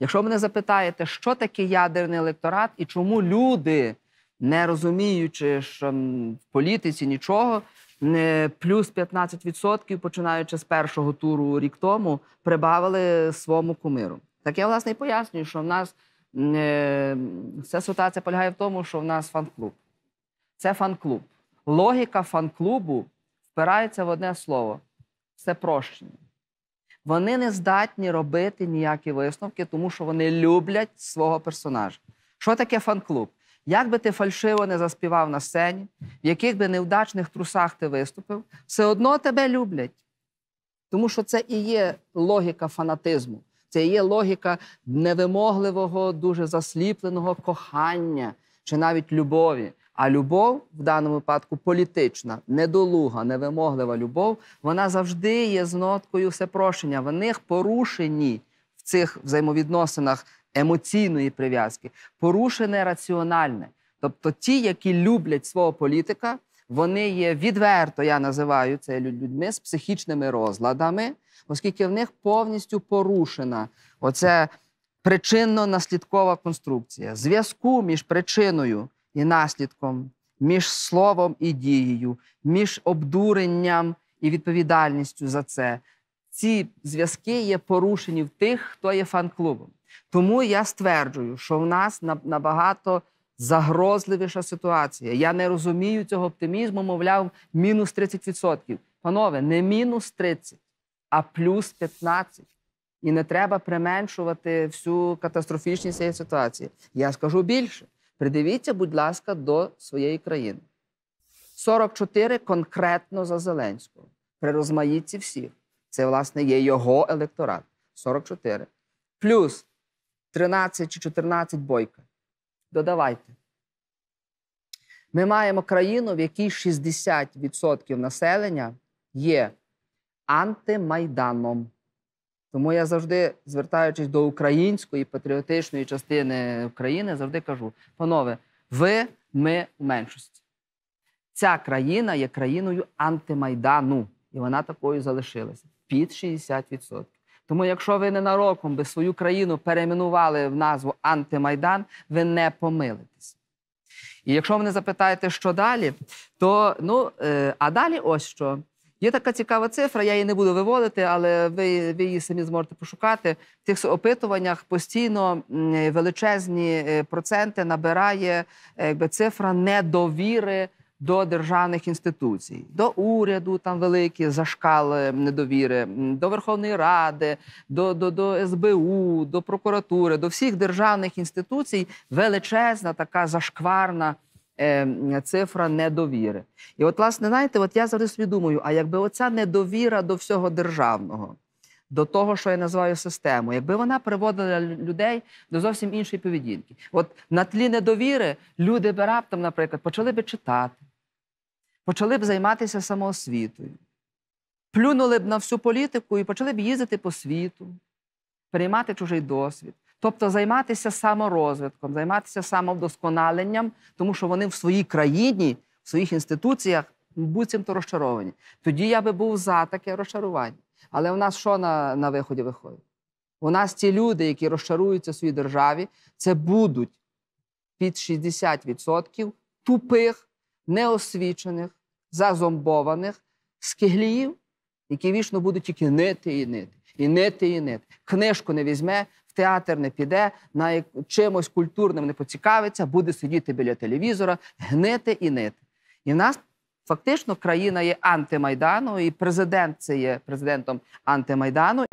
Якщо мене запитаєте, що таке ядерний електорат і чому люди, не розуміючи, що в політиці нічого, плюс 15%, починаючи з першого туру рік тому, прибавили своєму кумиру. Так я власне і пояснюю, що в нас е, вся ситуація полягає в тому, що в нас фан-клуб. Це фан-клуб. Логіка фан-клубу впирається в одне слово: це прощення. Вони не здатні робити ніякі висновки, тому що вони люблять свого персонажа. Що таке фан-клуб? Як би ти фальшиво не заспівав на сцені, в яких би невдачних трусах ти виступив, все одно тебе люблять. Тому що це і є логіка фанатизму, це і є логіка невимогливого, дуже засліпленого кохання чи навіть любові. А любов, в даному випадку, політична, недолуга, невимоглива любов, вона завжди є з ноткою всепрошення. В них порушені в цих взаємовідносинах емоційної прив'язки, порушене раціональне. Тобто ті, які люблять свого політика, вони є відверто, я називаю це людьми з психічними розладами, оскільки в них повністю порушена оця причинно-наслідкова конструкція зв'язку між причиною і наслідком, між словом і дією, між обдуренням і відповідальністю за це. Ці зв'язки є порушені в тих, хто є фан-клубом. Тому я стверджую, що в нас набагато загрозливіша ситуація. Я не розумію цього оптимізму, мовляв, мінус 30%. Панове, не мінус 30, а плюс 15. І не треба применшувати всю катастрофічність цієї ситуації. Я скажу більше. Придивіться, будь ласка, до своєї країни. 44 конкретно за Зеленського. При всіх. Це, власне, є його електорат. 44. Плюс 13 чи 14 бойка. Додавайте. Ми маємо країну, в якій 60% населення є антимайданом. Тому я завжди, звертаючись до української патріотичної частини України, завжди кажу: панове, ви, ми в меншості. Ця країна є країною антимайдану, і вона такою залишилася під 60%. Тому, якщо ви ненароком би свою країну перейменували в назву антимайдан, ви не помилитесь. І якщо ви мене запитаєте, що далі, то ну е, а далі ось що. Є така цікава цифра, я її не буду виводити, але ви ви її самі зможете пошукати. В цих опитуваннях постійно величезні е, проценти набирає е, якби, цифра недовіри до державних інституцій, до уряду там великі зашкали недовіри, до Верховної Ради, до, до, до СБУ, до прокуратури, до всіх державних інституцій величезна така зашкварна. Ем, цифра недовіри. І, от, власне, знаєте, от я завжди собі думаю, а якби оця недовіра до всього державного, до того, що я називаю систему, якби вона приводила людей до зовсім іншої поведінки. От на тлі недовіри люди би раптом, наприклад, почали би читати, почали б займатися самоосвітою, плюнули б на всю політику і почали б їздити по світу, приймати чужий досвід. Тобто займатися саморозвитком, займатися самовдосконаленням, тому що вони в своїй країні, в своїх інституціях буцімто розчаровані. Тоді я би був за таке розчарування. Але в нас що на, на виході виходить? У нас ті люди, які розчаруються в своїй державі, це будуть під 60% тупих, неосвічених, зазомбованих скигліїв, які вічно будуть тільки нити і нити, і нити, і нити. Книжку не візьме, театр не піде, на чимось культурним не поцікавиться, буде сидіти біля телевізора, гнити і нити. І в нас фактично країна є антимайдану, і президент це є президентом антимайдану.